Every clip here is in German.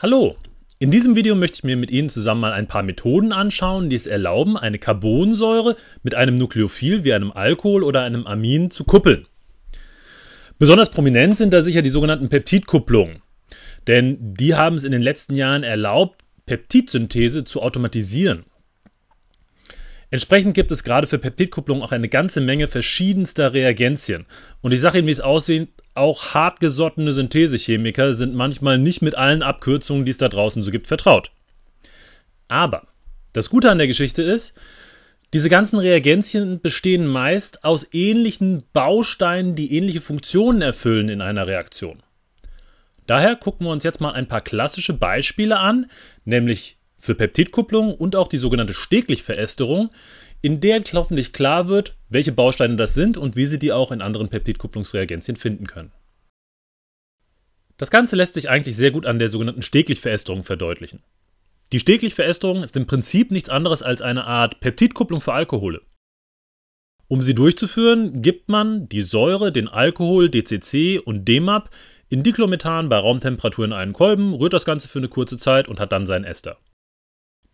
Hallo! In diesem Video möchte ich mir mit Ihnen zusammen mal ein paar Methoden anschauen, die es erlauben, eine Carbonsäure mit einem Nukleophil wie einem Alkohol oder einem Amin zu kuppeln. Besonders prominent sind da sicher die sogenannten Peptidkupplungen, denn die haben es in den letzten Jahren erlaubt, Peptidsynthese zu automatisieren. Entsprechend gibt es gerade für Peptidkupplung auch eine ganze Menge verschiedenster Reagenzien. Und ich sage Ihnen, wie es aussieht, auch hartgesottene Synthesechemiker sind manchmal nicht mit allen Abkürzungen, die es da draußen so gibt, vertraut. Aber das Gute an der Geschichte ist, diese ganzen Reagenzien bestehen meist aus ähnlichen Bausteinen, die ähnliche Funktionen erfüllen in einer Reaktion. Daher gucken wir uns jetzt mal ein paar klassische Beispiele an, nämlich für Peptidkupplung und auch die sogenannte Steglichverästerung, in der hoffentlich klar wird, welche Bausteine das sind und wie Sie die auch in anderen Peptidkupplungsreagenzien finden können. Das Ganze lässt sich eigentlich sehr gut an der sogenannten Steglichverästerung verdeutlichen. Die Steglichverästerung ist im Prinzip nichts anderes als eine Art Peptidkupplung für Alkohole. Um sie durchzuführen, gibt man die Säure, den Alkohol, DCC und DMAP in Diclomethan bei Raumtemperatur in einen Kolben, rührt das Ganze für eine kurze Zeit und hat dann seinen Ester.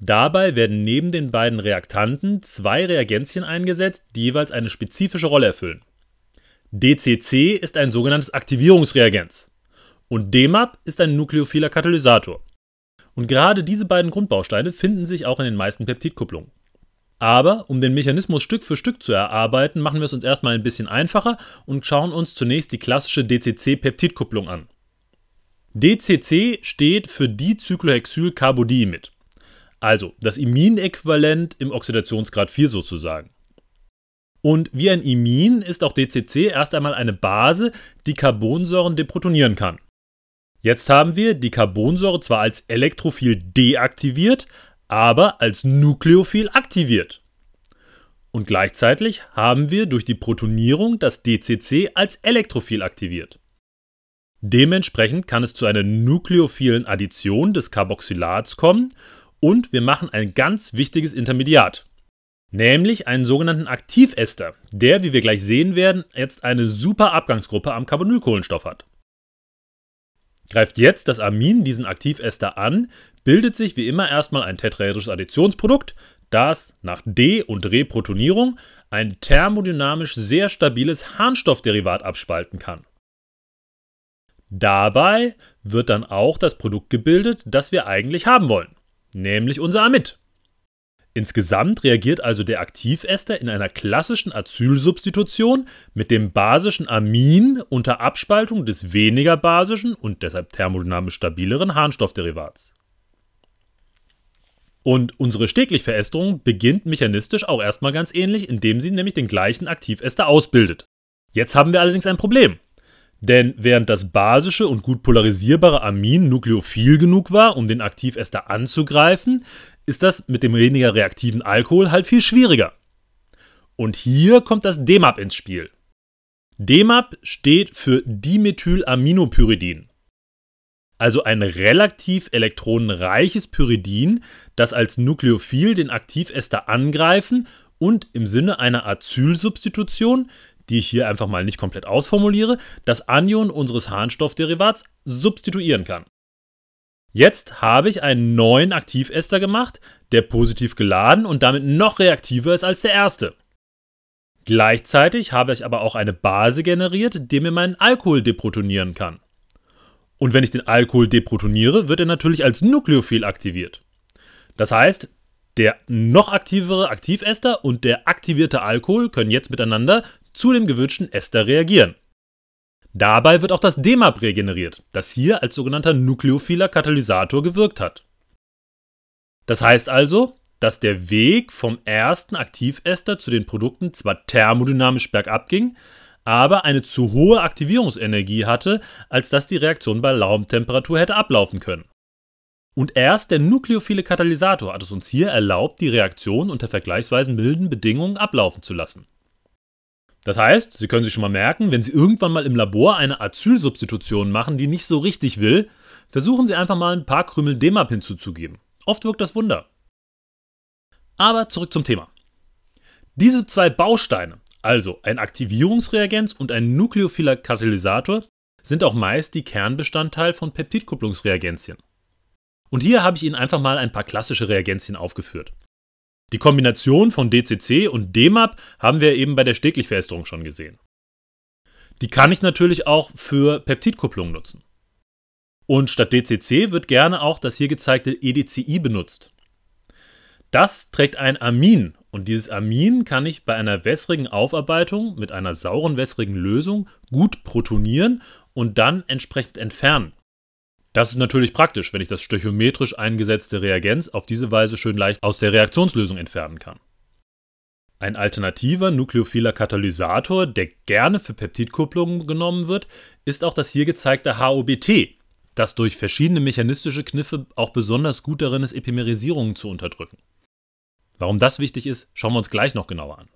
Dabei werden neben den beiden Reaktanten zwei Reagenzien eingesetzt, die jeweils eine spezifische Rolle erfüllen. DCC ist ein sogenanntes Aktivierungsreagenz und DMAP ist ein nukleophiler Katalysator. Und gerade diese beiden Grundbausteine finden sich auch in den meisten Peptidkupplungen. Aber um den Mechanismus Stück für Stück zu erarbeiten, machen wir es uns erstmal ein bisschen einfacher und schauen uns zunächst die klassische DCC-Peptidkupplung an. DCC steht für Dicyklohexylcarbodiimid. Also das Imin-Äquivalent im Oxidationsgrad 4 sozusagen. Und wie ein Imin ist auch DCC erst einmal eine Base, die Carbonsäuren deprotonieren kann. Jetzt haben wir die Carbonsäure zwar als elektrophil deaktiviert, aber als nukleophil aktiviert. Und gleichzeitig haben wir durch die Protonierung das DCC als elektrophil aktiviert. Dementsprechend kann es zu einer nukleophilen Addition des Carboxylats kommen und wir machen ein ganz wichtiges Intermediat, nämlich einen sogenannten Aktivester, der, wie wir gleich sehen werden, jetzt eine super Abgangsgruppe am Carbonylkohlenstoff hat. Greift jetzt das Amin diesen Aktivester an, bildet sich wie immer erstmal ein tetraedrisches Additionsprodukt, das nach D- und Reprotonierung ein thermodynamisch sehr stabiles Harnstoffderivat abspalten kann. Dabei wird dann auch das Produkt gebildet, das wir eigentlich haben wollen nämlich unser Amid. Insgesamt reagiert also der Aktivester in einer klassischen Acylsubstitution mit dem basischen Amin unter Abspaltung des weniger basischen und deshalb thermodynamisch stabileren Harnstoffderivats. Und unsere Steglichverästerung beginnt mechanistisch auch erstmal ganz ähnlich, indem sie nämlich den gleichen Aktivester ausbildet. Jetzt haben wir allerdings ein Problem. Denn während das basische und gut polarisierbare Amin nukleophil genug war, um den Aktivester anzugreifen, ist das mit dem weniger reaktiven Alkohol halt viel schwieriger. Und hier kommt das DEMAP ins Spiel. DEMAP steht für Dimethylaminopyridin. Also ein relativ elektronenreiches Pyridin, das als Nukleophil den Aktivester angreifen und im Sinne einer Acylsubstitution die ich hier einfach mal nicht komplett ausformuliere, das Anion unseres Harnstoffderivats substituieren kann. Jetzt habe ich einen neuen Aktivester gemacht, der positiv geladen und damit noch reaktiver ist als der erste. Gleichzeitig habe ich aber auch eine Base generiert, die mir meinen Alkohol deprotonieren kann. Und wenn ich den Alkohol deprotoniere, wird er natürlich als Nukleophil aktiviert. Das heißt, der noch aktivere Aktivester und der aktivierte Alkohol können jetzt miteinander zu dem gewünschten Ester reagieren. Dabei wird auch das DMAP regeneriert, das hier als sogenannter nukleophiler Katalysator gewirkt hat. Das heißt also, dass der Weg vom ersten Aktivester zu den Produkten zwar thermodynamisch bergab ging, aber eine zu hohe Aktivierungsenergie hatte, als dass die Reaktion bei Raumtemperatur hätte ablaufen können. Und erst der nukleophile Katalysator hat es uns hier erlaubt, die Reaktion unter vergleichsweise milden Bedingungen ablaufen zu lassen. Das heißt, Sie können sich schon mal merken, wenn Sie irgendwann mal im Labor eine Acylsubstitution machen, die nicht so richtig will, versuchen Sie einfach mal ein paar Krümel DEMAP hinzuzugeben. Oft wirkt das Wunder. Aber zurück zum Thema. Diese zwei Bausteine, also ein Aktivierungsreagenz und ein nukleophiler Katalysator, sind auch meist die Kernbestandteil von Peptidkupplungsreagenzien. Und hier habe ich Ihnen einfach mal ein paar klassische Reagenzien aufgeführt. Die Kombination von DCC und DMAP haben wir eben bei der Steglichveresterung schon gesehen. Die kann ich natürlich auch für Peptidkupplung nutzen. Und statt DCC wird gerne auch das hier gezeigte EDCI benutzt. Das trägt ein Amin und dieses Amin kann ich bei einer wässrigen Aufarbeitung mit einer sauren wässrigen Lösung gut protonieren und dann entsprechend entfernen. Das ist natürlich praktisch, wenn ich das stöchiometrisch eingesetzte Reagenz auf diese Weise schön leicht aus der Reaktionslösung entfernen kann. Ein alternativer nukleophiler Katalysator, der gerne für Peptidkupplungen genommen wird, ist auch das hier gezeigte HOBT, das durch verschiedene mechanistische Kniffe auch besonders gut darin ist, Epimerisierungen zu unterdrücken. Warum das wichtig ist, schauen wir uns gleich noch genauer an.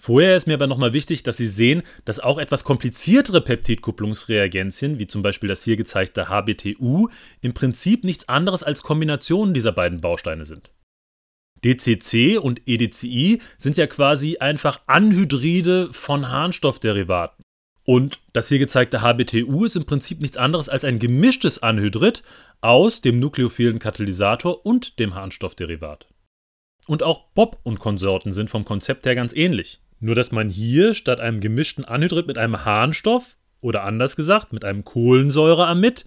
Vorher ist mir aber nochmal wichtig, dass Sie sehen, dass auch etwas kompliziertere Peptidkupplungsreagenzien, wie zum Beispiel das hier gezeigte HBTU, im Prinzip nichts anderes als Kombinationen dieser beiden Bausteine sind. DCC und EDCI sind ja quasi einfach Anhydride von Harnstoffderivaten. Und das hier gezeigte HBTU ist im Prinzip nichts anderes als ein gemischtes Anhydrid aus dem nukleophilen Katalysator und dem Harnstoffderivat. Und auch Bob und Konsorten sind vom Konzept her ganz ähnlich. Nur dass man hier statt einem gemischten Anhydrid mit einem Harnstoff oder anders gesagt mit einem Kohlensäureamid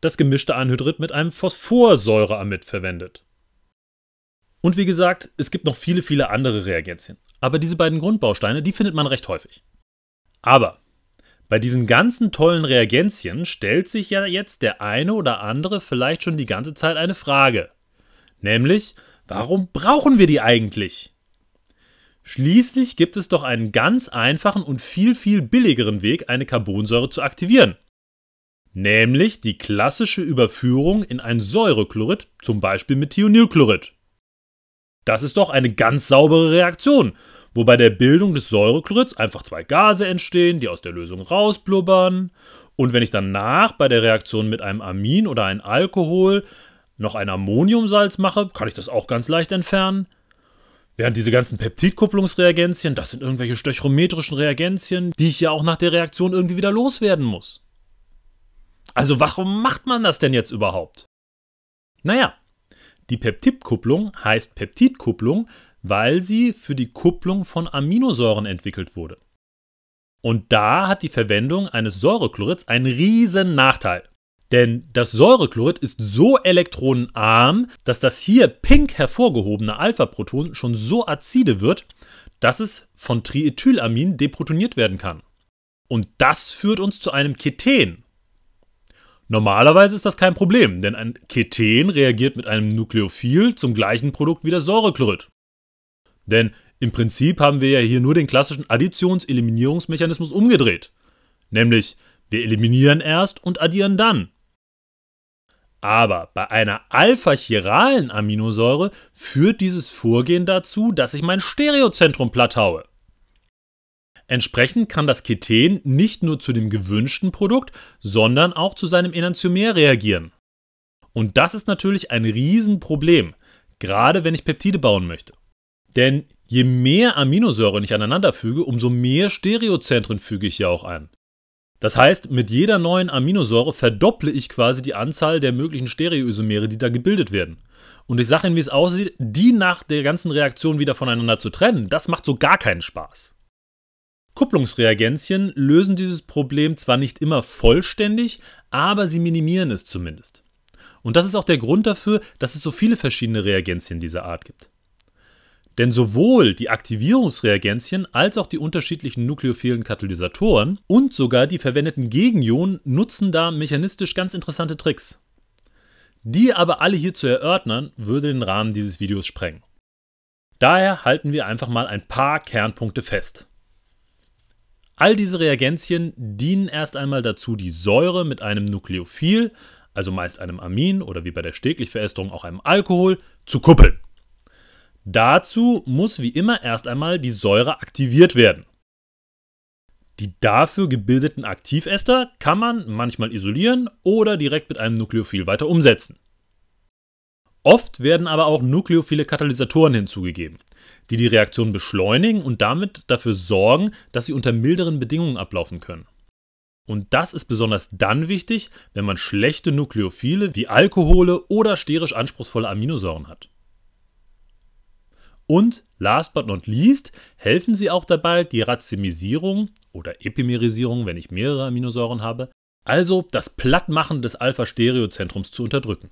das gemischte Anhydrid mit einem Phosphorsäureamid verwendet. Und wie gesagt, es gibt noch viele, viele andere Reagenzien. Aber diese beiden Grundbausteine, die findet man recht häufig. Aber bei diesen ganzen tollen Reagenzien stellt sich ja jetzt der eine oder andere vielleicht schon die ganze Zeit eine Frage. Nämlich, warum brauchen wir die eigentlich? Schließlich gibt es doch einen ganz einfachen und viel, viel billigeren Weg, eine Carbonsäure zu aktivieren. Nämlich die klassische Überführung in ein Säurechlorid, zum Beispiel mit Thionylchlorid. Das ist doch eine ganz saubere Reaktion, wo bei der Bildung des Säurechlorids einfach zwei Gase entstehen, die aus der Lösung rausblubbern. Und wenn ich danach bei der Reaktion mit einem Amin oder einem Alkohol noch ein Ammoniumsalz mache, kann ich das auch ganz leicht entfernen. Während diese ganzen Peptidkupplungsreagenzien, das sind irgendwelche stöchrometrischen Reagenzien, die ich ja auch nach der Reaktion irgendwie wieder loswerden muss. Also warum macht man das denn jetzt überhaupt? Naja, die Peptidkupplung heißt Peptidkupplung, weil sie für die Kupplung von Aminosäuren entwickelt wurde. Und da hat die Verwendung eines Säurechlorids einen riesen Nachteil. Denn das Säurechlorid ist so elektronenarm, dass das hier pink hervorgehobene Alpha-Proton schon so azide wird, dass es von Triethylamin deprotoniert werden kann. Und das führt uns zu einem Keten. Normalerweise ist das kein Problem, denn ein Keten reagiert mit einem Nukleophil zum gleichen Produkt wie das Säurechlorid. Denn im Prinzip haben wir ja hier nur den klassischen Additions-Eliminierungsmechanismus umgedreht. Nämlich, wir eliminieren erst und addieren dann. Aber bei einer alpha-chiralen Aminosäure führt dieses Vorgehen dazu, dass ich mein Stereozentrum platt haue. Entsprechend kann das Keten nicht nur zu dem gewünschten Produkt, sondern auch zu seinem Enantiomer reagieren. Und das ist natürlich ein Riesenproblem, gerade wenn ich Peptide bauen möchte. Denn je mehr Aminosäuren ich aneinander füge, umso mehr Stereozentren füge ich ja auch an. Das heißt, mit jeder neuen Aminosäure verdopple ich quasi die Anzahl der möglichen Stereoisomere, die da gebildet werden. Und ich sage Ihnen, wie es aussieht, die nach der ganzen Reaktion wieder voneinander zu trennen, das macht so gar keinen Spaß. Kupplungsreagenzien lösen dieses Problem zwar nicht immer vollständig, aber sie minimieren es zumindest. Und das ist auch der Grund dafür, dass es so viele verschiedene Reagenzien dieser Art gibt. Denn sowohl die Aktivierungsreagenzien als auch die unterschiedlichen nukleophilen Katalysatoren und sogar die verwendeten Gegenionen nutzen da mechanistisch ganz interessante Tricks. Die aber alle hier zu erörtern, würde den Rahmen dieses Videos sprengen. Daher halten wir einfach mal ein paar Kernpunkte fest. All diese Reagenzien dienen erst einmal dazu, die Säure mit einem Nukleophil, also meist einem Amin oder wie bei der Steglich-Veresterung auch einem Alkohol, zu kuppeln. Dazu muss wie immer erst einmal die Säure aktiviert werden. Die dafür gebildeten Aktivester kann man manchmal isolieren oder direkt mit einem Nukleophil weiter umsetzen. Oft werden aber auch nukleophile Katalysatoren hinzugegeben, die die Reaktion beschleunigen und damit dafür sorgen, dass sie unter milderen Bedingungen ablaufen können. Und das ist besonders dann wichtig, wenn man schlechte Nukleophile wie Alkohole oder sterisch anspruchsvolle Aminosäuren hat. Und last but not least helfen sie auch dabei, die Racimisierung oder Epimerisierung, wenn ich mehrere Aminosäuren habe, also das Plattmachen des Alpha-Stereozentrums zu unterdrücken.